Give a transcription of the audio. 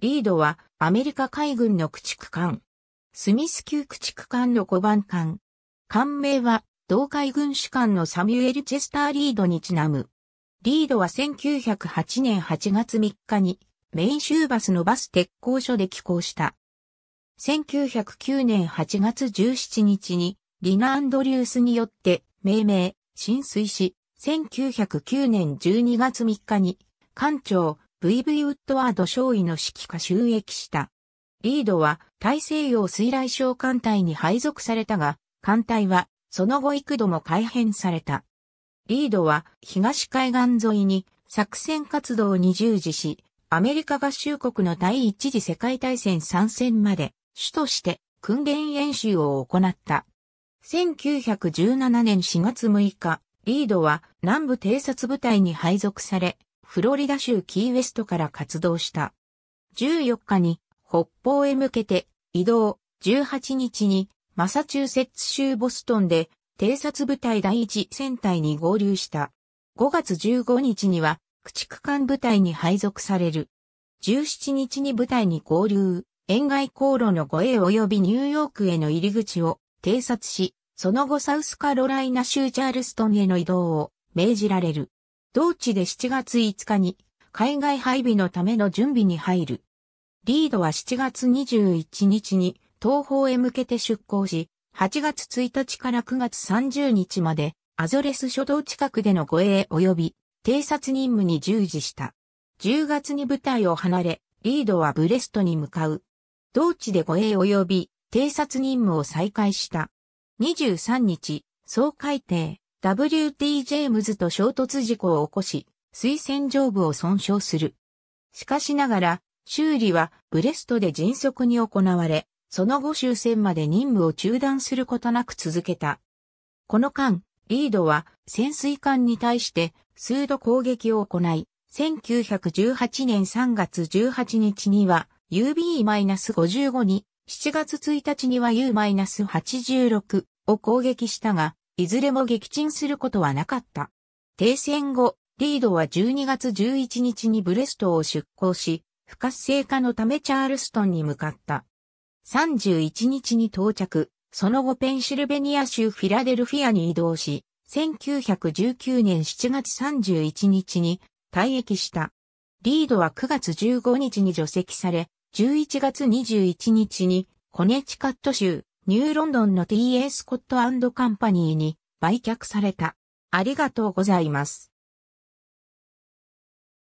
リードはアメリカ海軍の駆逐艦。スミス級駆逐艦の5番艦。艦名は、同海軍主艦のサミュエル・チェスター・リードにちなむ。リードは1908年8月3日に、メイン州バスのバス鉄工所で寄港した。1909年8月17日に、リナ・アンドリュースによって命名、浸水し、1909年12月3日に、艦長、VV ウッドワード少尉の指揮下収益した。リードは大西洋水雷小艦隊に配属されたが、艦隊はその後幾度も改変された。リードは東海岸沿いに作戦活動に従事し、アメリカ合衆国の第一次世界大戦参戦まで主として訓練演習を行った。1917年4月6日、リードは南部偵察部隊に配属され、フロリダ州キーウェストから活動した。14日に北方へ向けて移動、18日にマサチューセッツ州ボストンで偵察部隊第一戦隊に合流した。5月15日には駆逐艦部隊に配属される。17日に部隊に合流、沿外航路の護衛及びニューヨークへの入り口を偵察し、その後サウスカロライナ州チャールストンへの移動を命じられる。同地で7月5日に海外配備のための準備に入る。リードは7月21日に東方へ向けて出港し、8月1日から9月30日までアゾレス諸島近くでの護衛及び偵察任務に従事した。10月に部隊を離れ、リードはブレストに向かう。同地で護衛及び偵察任務を再開した。23日、総海定。WT ジェームズと衝突事故を起こし、推薦上部を損傷する。しかしながら、修理はブレストで迅速に行われ、その後終戦まで任務を中断することなく続けた。この間、リードは潜水艦に対して数度攻撃を行い、1918年3月18日には UB-55 に、7月1日には U-86 を攻撃したが、いずれも撃沈することはなかった。停戦後、リードは12月11日にブレストを出港し、不活性化のためチャールストンに向かった。31日に到着、その後ペンシルベニア州フィラデルフィアに移動し、1919年7月31日に退役した。リードは9月15日に除籍され、11月21日にコネチカット州ニューロンドンの T.A. スコットカンパニーに売却された。ありがとうございます。